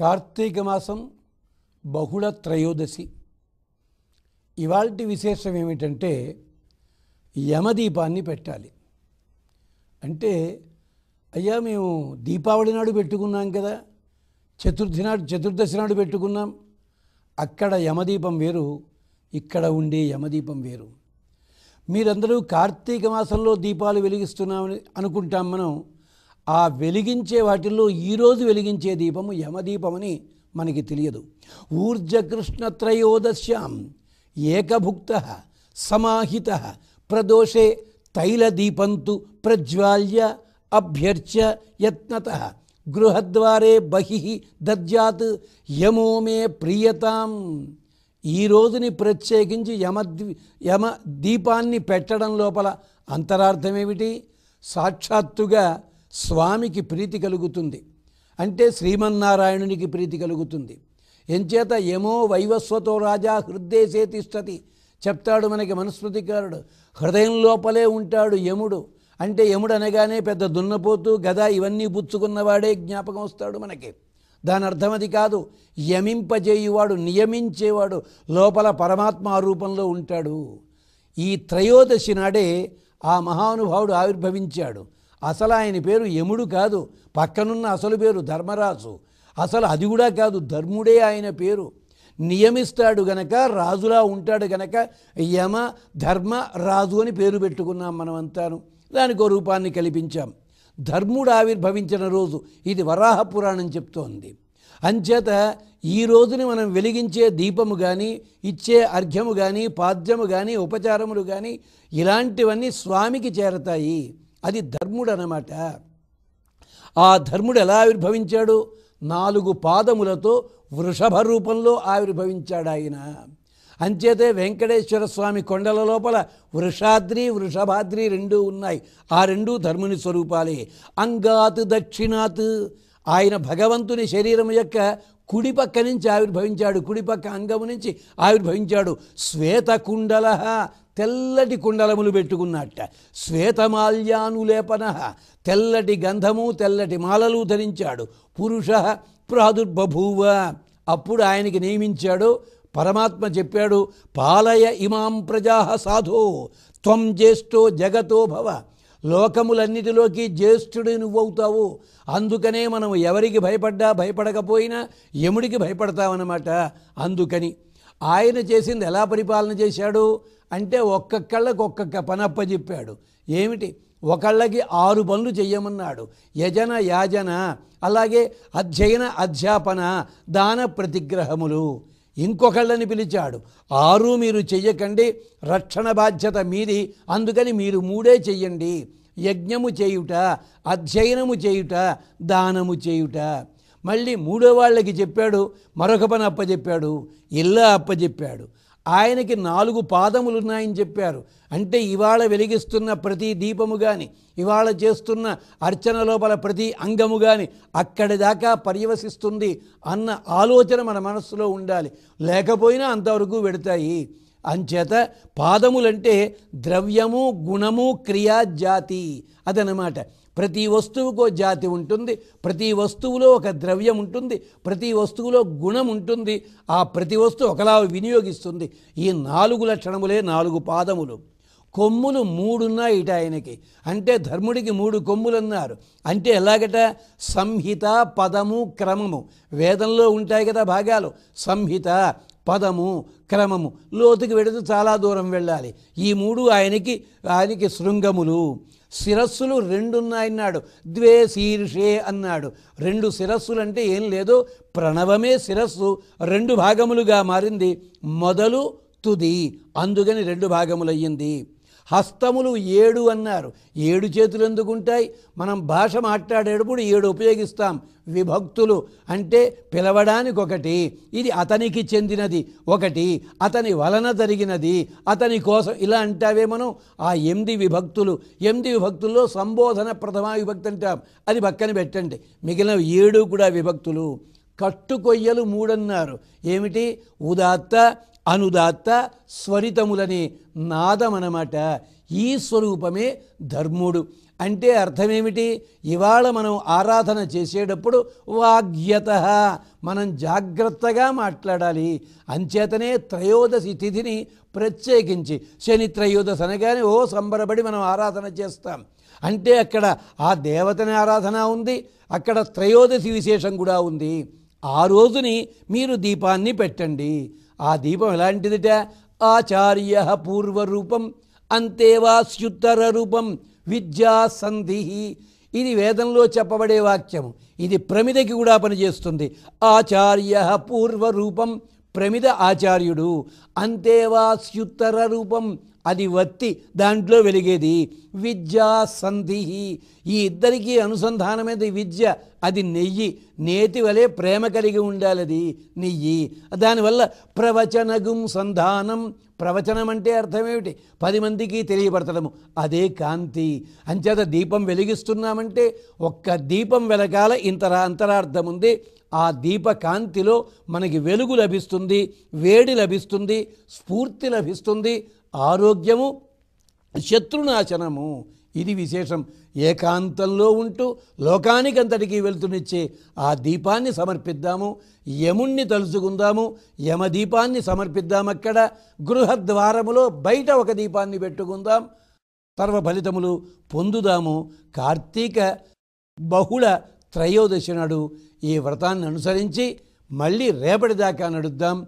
కార్తీక మాసం బహుళ త్రయోదశి ఇవాల్టి విశేషం ఏమిటంటే యమదీపాన్ని పెట్టాలి అంటే అయ్యా మేము దీపావళి నాడు పెట్టుకున్నాం కదా చతుర్థి నాడు చతుర్దశి నాడు పెట్టుకున్నాం అక్కడ యమదీపం వేరు ఇక్కడ ఉండే యమదీపం వేరు మీరందరూ కార్తీక మాసంలో దీపాలు వెలిగిస్తున్నామని అనుకుంటాం మనం ఆ వెలిగించే వాటిల్లో ఈరోజు వెలిగించే దీపము యమదీపమని మనకి తెలియదు ఊర్జకృష్ణత్రయోదశ్యాం ఏకభుక్త సమాహిత ప్రదోషే తైలదీపంతు ప్రజ్వాల్య అభ్యర్చ్య యత్నత గృహద్వారే బహి దద్యాత్ యమో మే ప్రియతాం ఈ రోజుని ప్రత్యేకించి యమ యమ దీపాన్ని పెట్టడం లోపల అంతరార్థమేమిటి సాక్షాత్తుగా స్వామికి ప్రీతి కలుగుతుంది అంటే శ్రీమన్నారాయణునికి ప్రీతి కలుగుతుంది ఎంచేత ఏమో వైవస్వతో రాజా హృదయసే తిష్టతి చెప్తాడు మనకి మనస్మృతికారుడు హృదయం లోపలే ఉంటాడు యముడు అంటే యముడు అనగానే పెద్ద దున్నపోతూ గద ఇవన్నీ పుచ్చుకున్నవాడే జ్ఞాపకం వస్తాడు మనకి దాని అర్థం అది కాదు యమింపజేయువాడు నియమించేవాడు లోపల పరమాత్మ రూపంలో ఉంటాడు ఈ త్రయోదశి నాడే ఆ మహానుభావుడు ఆవిర్భవించాడు అసలు ఆయన పేరు యముడు కాదు పక్కనున్న అసలు పేరు ధర్మరాజు అసలు అది కూడా కాదు ధర్ముడే ఆయన పేరు నియమిస్తాడు గనక రాజులా ఉంటాడు గనక యమ ధర్మ రాజు అని పేరు పెట్టుకున్నాం మనమంతాను దానికో రూపాన్ని కల్పించాం ధర్ముడు ఆవిర్భవించిన రోజు ఇది వరాహ పురాణం చెప్తోంది అంచేత ఈ రోజుని మనం వెలిగించే దీపము కానీ ఇచ్చే అర్ఘ్యము కానీ పాద్యము కానీ ఉపచారములు కానీ ఇలాంటివన్నీ స్వామికి చేరతాయి అది ధర్ముడు అనమాట ఆ ధర్ముడు ఎలా ఆవిర్భవించాడు నాలుగు పాదములతో వృషభ రూపంలో ఆవిర్భవించాడు ఆయన అంచేతే వెంకటేశ్వర స్వామి కొండల లోపల వృషాద్రి వృషభాద్రి రెండూ ఉన్నాయి ఆ రెండూ ధర్ముని స్వరూపాలే అంగాత్ దక్షిణాత్ ఆయన భగవంతుని శరీరం యొక్క కుడిపక్క నుంచి ఆవిర్భవించాడు కుడిపక్క అంగము నుంచి ఆవిర్భవించాడు శ్వేతకుండల తెల్లటి కుండలములు పెట్టుకున్నట్ట శ్వేతమాల్యానులేపన తెల్లటి గంధము తెల్లటి మాలలు ధరించాడు పురుష ప్రాదుర్బభూవ అప్పుడు ఆయనకి నియమించాడు పరమాత్మ చెప్పాడు పాలయ ఇమాం ప్రజా సాధో త్వం జ్యేష్ఠో జగతో భవ లోకములన్నిటిలోకి జ్యేష్ఠుడు నువ్వవుతావు అందుకనే మనం ఎవరికి భయపడ్డా భయపడకపోయినా యముడికి భయపడతామన్నమాట అందుకని ఆయన చేసింది ఎలా పరిపాలన చేశాడు అంటే ఒక్కొక్కళ్ళకి ఒక్కొక్క పనప్పజెప్పాడు ఏమిటి ఒకళ్ళకి ఆరు పనులు చెయ్యమన్నాడు యజన యాజన అలాగే అధ్యయన అధ్యాపన దాన ప్రతిగ్రహములు ఇంకొకళ్ళని పిలిచాడు ఆరు మీరు చెయ్యకండి రక్షణ బాధ్యత మీది అందుకని మీరు మూడే చెయ్యండి యజ్ఞము చేయుట అధ్యయనము చేయుట దానము చేయుట మళ్ళీ మూడో వాళ్ళకి చెప్పాడు మరొక పని అప్పచెప్పాడు ఇల్లా అప్పచెప్పాడు ఆయనకి నాలుగు పాదములు ఉన్నాయని చెప్పారు అంటే ఇవాళ వెలిగిస్తున్న ప్రతి దీపము కానీ ఇవాళ చేస్తున్న అర్చన లోపల ప్రతి అంగము కానీ అక్కడి దాకా పర్యవసిస్తుంది అన్న ఆలోచన మన మనస్సులో ఉండాలి లేకపోయినా అంతవరకు పెడతాయి అంచేత పాదములంటే ద్రవ్యము గుణము క్రియా జాతి అదనమాట ప్రతి వస్తువుకు జాతి ఉంటుంది ప్రతి వస్తువులో ఒక ద్రవ్యం ఉంటుంది ప్రతి వస్తువులో గుణం ఉంటుంది ఆ ప్రతి వస్తువు ఒకలా వినియోగిస్తుంది ఈ నాలుగు లక్షణములే నాలుగు పాదములు కొమ్ములు మూడున్నాయి ఇట ఆయనకి అంటే ధర్ముడికి మూడు కొమ్ములు అన్నారు అంటే ఎలాగట సంహిత పదము క్రమము వేదంలో ఉంటాయి కదా భాగాలు సంహిత పదము క్రమము లోతుకి వెడుతూ చాలా దూరం వెళ్ళాలి ఈ మూడు ఆయనకి ఆయనకి శృంగములు శిరస్సులు రెండున్నాయన్నాడు ద్వే శీర్షే అన్నాడు రెండు శిరస్సులు అంటే ఏం లేదు ప్రణవమే శిరస్సు రెండు భాగములుగా మారింది మొదలు తుది అందుకని రెండు భాగములయ్యింది హస్తములు ఏడు అన్నారు ఏడు చేతులు ఎందుకుంటాయి మనం భాష మాట్లాడేటప్పుడు ఏడు ఉపయోగిస్తాం విభక్తులు అంటే పిలవడానికి ఒకటి ఇది అతనికి చెందినది ఒకటి అతని వలన జరిగినది అతని కోసం ఇలా అంటావే మనం ఆ ఎనిమిది విభక్తులు ఎనిమిది విభక్తుల్లో సంబోధన ప్రథమా విభక్తి అంటాం అది పక్కన పెట్టండి మిగిలిన ఏడు కూడా విభక్తులు కట్టుకొయ్యలు మూడన్నారు ఏమిటి ఉదాత్త అనుదాత్త స్వరితములని నాదం అన్నమాట ఈ స్వరూపమే ధర్ముడు అంటే అర్థమేమిటి ఇవాళ మనం ఆరాధన చేసేటప్పుడు వాగ్యత మనం జాగ్రత్తగా మాట్లాడాలి అంచేతనే త్రయోదశి తిథిని ప్రత్యేకించి శని త్రయోదశి అనగానే ఓ సంబరపడి మనం ఆరాధన చేస్తాం అంటే అక్కడ ఆ దేవతని ఆరాధన ఉంది అక్కడ త్రయోదశి విశేషం కూడా ఉంది ఆ రోజుని మీరు దీపాన్ని పెట్టండి ఆ దీపం ఎలాంటిదిట ఆచార్య పూర్వరూపం అంతేవాస్యుత్తర రూపం విద్యా సంధి ఇది వేదంలో చెప్పబడే వాక్యం ఇది ప్రమిదకి కూడా పనిచేస్తుంది ఆచార్య పూర్వరూపం ప్రమిద ఆచార్యుడు అంతేవాస్యుత్తర రూపం అది వత్తి దాంట్లో వెలిగేది విద్యా సంధి ఈ ఇద్దరికీ అనుసంధానమైనది విద్య అది నెయ్యి నేతి వలె ప్రేమ కలిగి ఉండాలి అది నెయ్యి దానివల్ల ప్రవచనగుం సంధానం ప్రవచనం అంటే అర్థమేమిటి పది మందికి తెలియబడతడము అదే కాంతి అంచేత దీపం వెలిగిస్తున్నామంటే ఒక్క దీపం వెలగాల ఇంత అంతరార్థం ఉంది ఆ దీప కాంతిలో మనకి వెలుగు లభిస్తుంది వేడి లభిస్తుంది స్ఫూర్తి లభిస్తుంది ఆరోగ్యము శత్రునాశనము ఇది విశేషం ఏకాంతంలో ఉంటూ లోకానికి అంతటికీ వెళ్తునిచ్చే ఆ దీపాన్ని సమర్పిద్దాము యముణ్ణి తలుచుకుందాము యమదీపాన్ని సమర్పిద్దామక్కడ గృహద్వారములో బయట ఒక దీపాన్ని పెట్టుకుందాం సర్వ ఫలితములు పొందుదాము కార్తీక బహుళ త్రయోదశి నాడు ఈ వ్రతాన్ని అనుసరించి మళ్ళీ రేపటిదాకా నడుద్దాం